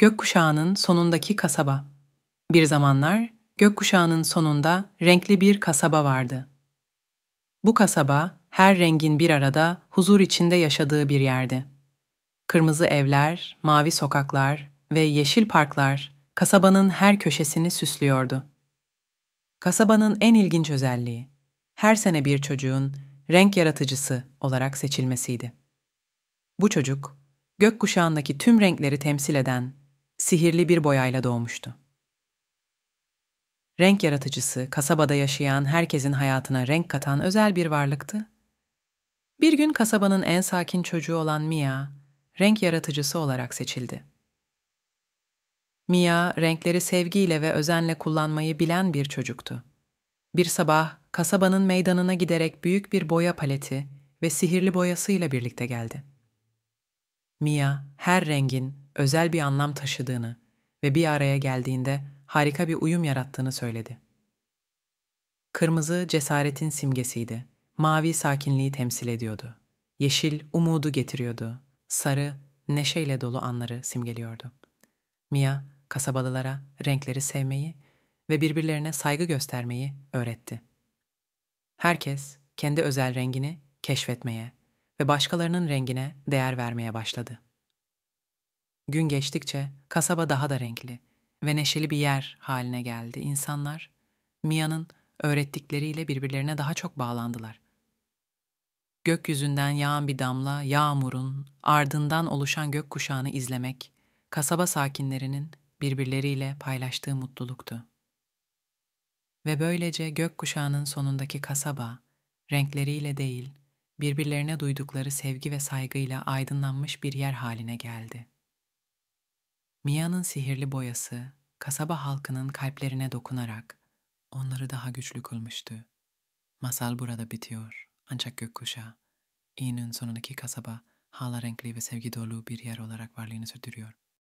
Gökkuşağının sonundaki kasaba. Bir zamanlar gökkuşağının sonunda renkli bir kasaba vardı. Bu kasaba her rengin bir arada huzur içinde yaşadığı bir yerdi. Kırmızı evler, mavi sokaklar ve yeşil parklar kasabanın her köşesini süslüyordu. Kasabanın en ilginç özelliği her sene bir çocuğun renk yaratıcısı olarak seçilmesiydi. Bu çocuk gökkuşağındaki tüm renkleri temsil eden sihirli bir boyayla doğmuştu. Renk yaratıcısı, kasabada yaşayan herkesin hayatına renk katan özel bir varlıktı. Bir gün kasabanın en sakin çocuğu olan Mia, renk yaratıcısı olarak seçildi. Mia, renkleri sevgiyle ve özenle kullanmayı bilen bir çocuktu. Bir sabah kasabanın meydanına giderek büyük bir boya paleti ve sihirli boyasıyla birlikte geldi. Mia, her rengin özel bir anlam taşıdığını ve bir araya geldiğinde harika bir uyum yarattığını söyledi. Kırmızı cesaretin simgesiydi. Mavi sakinliği temsil ediyordu. Yeşil umudu getiriyordu. Sarı neşeyle dolu anları simgeliyordu. Mia kasabalılara renkleri sevmeyi ve birbirlerine saygı göstermeyi öğretti. Herkes kendi özel rengini keşfetmeye ve başkalarının rengine değer vermeye başladı. Gün geçtikçe kasaba daha da renkli ve neşeli bir yer haline geldi. İnsanlar Mia'nın öğrettikleriyle birbirlerine daha çok bağlandılar. Gökyüzünden yağan bir damla, yağmurun ardından oluşan gökkuşağını izlemek, kasaba sakinlerinin birbirleriyle paylaştığı mutluluktu. Ve böylece gökkuşağının sonundaki kasaba, renkleriyle değil, birbirlerine duydukları sevgi ve saygıyla aydınlanmış bir yer haline geldi. Mia'nın sihirli boyası, kasaba halkının kalplerine dokunarak onları daha güçlü kılmıştı. Masal burada bitiyor. Ancak gökkuşağı, İğnün sonundaki kasaba hala renkli ve sevgi dolu bir yer olarak varlığını sürdürüyor.